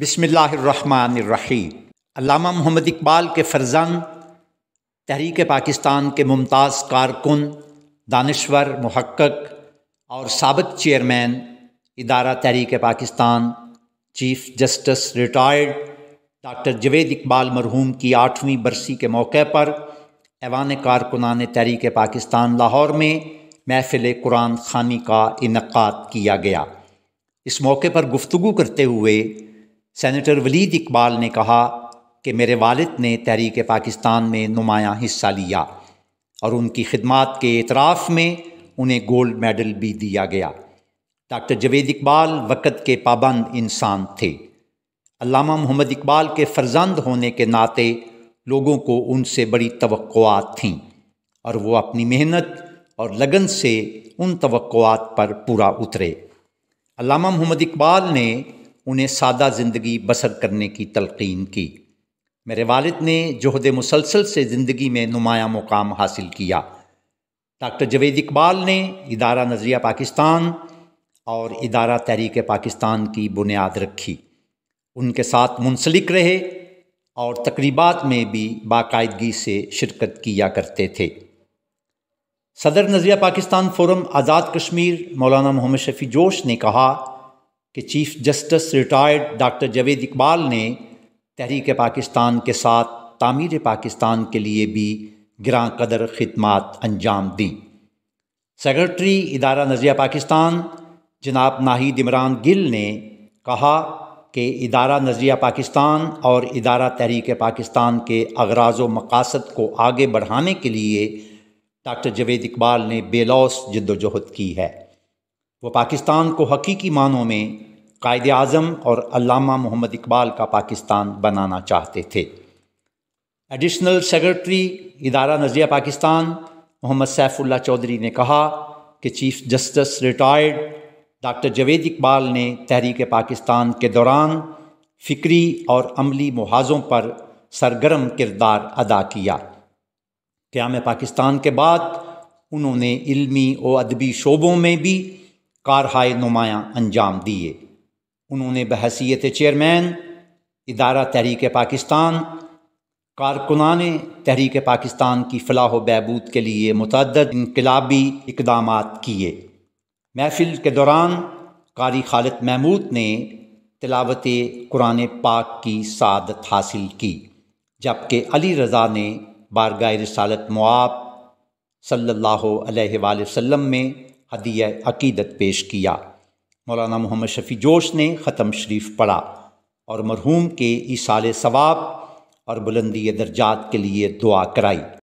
बसमिल्लाम मोहम्मद इकबाल के फरजान तहरीक पाकिस्तान के मुमताज़ कारकुन दानश्वर महक्क और सबक चेयरमैन इदारा तहरीक Pakistan chief justice retired doctor Javed Iqbal मरहूम की आठवीं बरसी के मौके पर ऐवान कारकुनान तहरीक पाकिस्तान लाहौर में महफिल कुरान खानी का इनका किया गया इस मौके पर गुफ्तु करते हुए सेनेटर वलीद इकबाल ने कहा कि मेरे वालिद ने तहरीक पाकिस्तान में नुमाया हिस्सा लिया और उनकी खिदमत के एतराफ़ में उन्हें गोल्ड मेडल भी दिया गया डॉक्टर जवेद इकबाल वक़्त के पाबंद इंसान थे अलामा मोहम्मद इकबाल के फर्जंद होने के नाते लोगों को उनसे बड़ी तवक़ात थीं और वो अपनी मेहनत और लगन से उन तवक़ात पर पूरा उतरे अलामा मोहम्मद इकबाल ने उन्हें सादा ज़िंदगी बसर करने की तलकीन की मेरे वालिद ने जहद मुसलसल से ज़िंदगी में नुमाया मुकाम हासिल किया डॉक्टर जवेद इकबाल ने इदारा नजरिया पाकिस्तान और इदारा तहरीक पाकिस्तान की बुनियाद रखी उनके साथ मुंसलिक रहे और तकरीबात में भी बाकायदगी से शिरकत किया करते थे सदर नजरिया पाकिस्तान फोरम आज़ाद कश्मीर मौलाना मोहम्मद शफी जोश ने कहा कि chief justice retired doctor Javed Iqbal ने तहरीक पाकिस्तान के साथ तामीर पाकिस्तान के लिए भी ग्रां कदर खदमात अंजाम दी सेक्रेटरी इदारा नजरिया पाकिस्तान जनाब नाहिद इमरान गिल ने कहा कि इदारा नजरिया पाकिस्तान और इदारा तहरीक पाकिस्तान के अगराज व मकासद को आगे बढ़ाने के लिए डॉक्टर जावेद इकबाल ने बेलौस जद्दोजहद की है वो पाकिस्तान को हकीकी मानों में कायद अज़म और अलामा मोहम्मद इकबाल का पाकिस्तान बनाना चाहते थे एडिशनल सेक्रेटरी इदारा नजरिया पाकिस्तान मोहम्मद सैफुल्ला चौधरी ने कहा कि chief justice retired doctor Javed Iqbal ने तहरीक पाकिस्तान के दौरान फ़िक्री और अमली मुहाजों पर सरगर्म किरदार अदा किया क़्याम पाकिस्तान के बाद उन्होंने इलमी व अदबी शोबों में भी कारहाय नुमाया अंजाम दिए उन्होंने बहसीत चेयरमैन इदारा तहरीक पाकिस्तान कारकुनान तहरीक पाकिस्तान की फलाह बहबूद के लिए मतद इनकलाबी इकदाम किए महफिल के दौरान कारी खालद महमूद ने तिलावत कुरान पाक की सादत हासिल की जबकि अली रज़ा ने बारगा रसालत मुआब सल्ला वसम में हदीय अकीदत पेश किया मौलाना मोहम्मद शफ़ी जोश ने ख़त्म शरीफ पढ़ा और मरहूम के ईसाल सवाब और बुलंदी दर्जात के लिए दुआ कराई